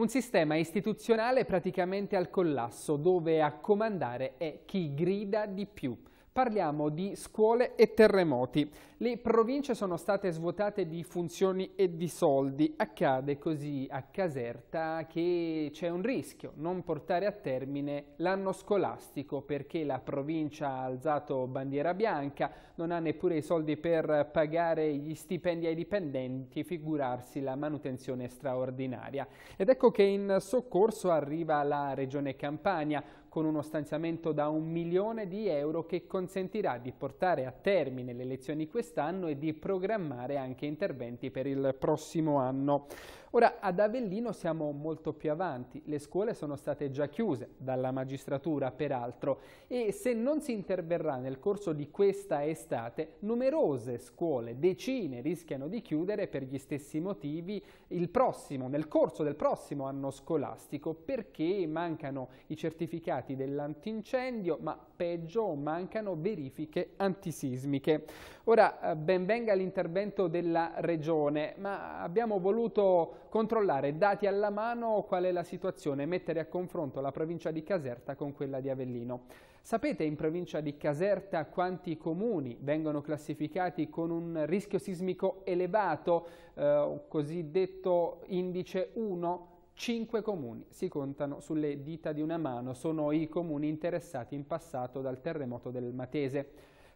Un sistema istituzionale praticamente al collasso, dove a comandare è chi grida di più. Parliamo di scuole e terremoti. Le province sono state svuotate di funzioni e di soldi. Accade così a Caserta che c'è un rischio non portare a termine l'anno scolastico perché la provincia ha alzato bandiera bianca, non ha neppure i soldi per pagare gli stipendi ai dipendenti, e figurarsi la manutenzione straordinaria. Ed ecco che in soccorso arriva la Regione Campania con uno stanziamento da un milione di euro che consentirà di portare a termine le elezioni quest'anno e di programmare anche interventi per il prossimo anno. Ora, ad Avellino siamo molto più avanti, le scuole sono state già chiuse, dalla magistratura peraltro, e se non si interverrà nel corso di questa estate, numerose scuole, decine, rischiano di chiudere per gli stessi motivi il prossimo, nel corso del prossimo anno scolastico, perché mancano i certificati dell'antincendio, ma peggio mancano verifiche antisismiche. Ora, eh, benvenga l'intervento della Regione, ma abbiamo voluto controllare dati alla mano qual è la situazione e mettere a confronto la provincia di Caserta con quella di Avellino. Sapete in provincia di Caserta quanti comuni vengono classificati con un rischio sismico elevato, eh, cosiddetto indice 1? Cinque comuni si contano sulle dita di una mano, sono i comuni interessati in passato dal terremoto del Matese.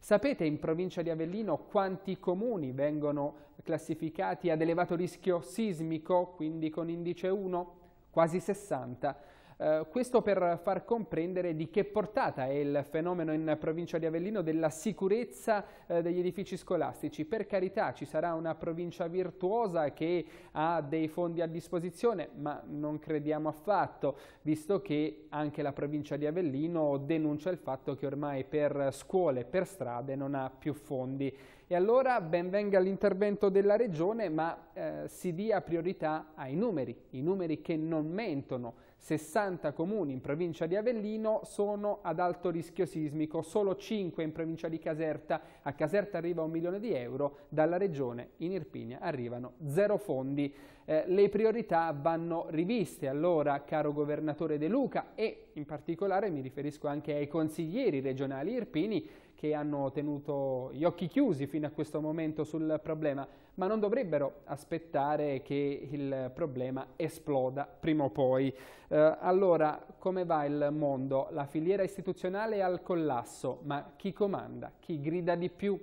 Sapete in provincia di Avellino quanti comuni vengono classificati ad elevato rischio sismico, quindi con indice 1? Quasi 60. Eh, questo per far comprendere di che portata è il fenomeno in provincia di Avellino della sicurezza eh, degli edifici scolastici. Per carità ci sarà una provincia virtuosa che ha dei fondi a disposizione, ma non crediamo affatto, visto che anche la provincia di Avellino denuncia il fatto che ormai per scuole, per strade non ha più fondi. E allora ben venga l'intervento della Regione, ma eh, si dia priorità ai numeri, i numeri che non mentono. 60 60 comuni in provincia di Avellino sono ad alto rischio sismico, solo 5 in provincia di Caserta. A Caserta arriva un milione di euro, dalla regione in Irpinia arrivano zero fondi. Eh, le priorità vanno riviste, allora caro governatore De Luca e in particolare mi riferisco anche ai consiglieri regionali irpini che hanno tenuto gli occhi chiusi fino a questo momento sul problema, ma non dovrebbero aspettare che il problema esploda prima o poi. Eh, allora, come va il mondo? La filiera istituzionale è al collasso, ma chi comanda? Chi grida di più?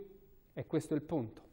E questo è il punto.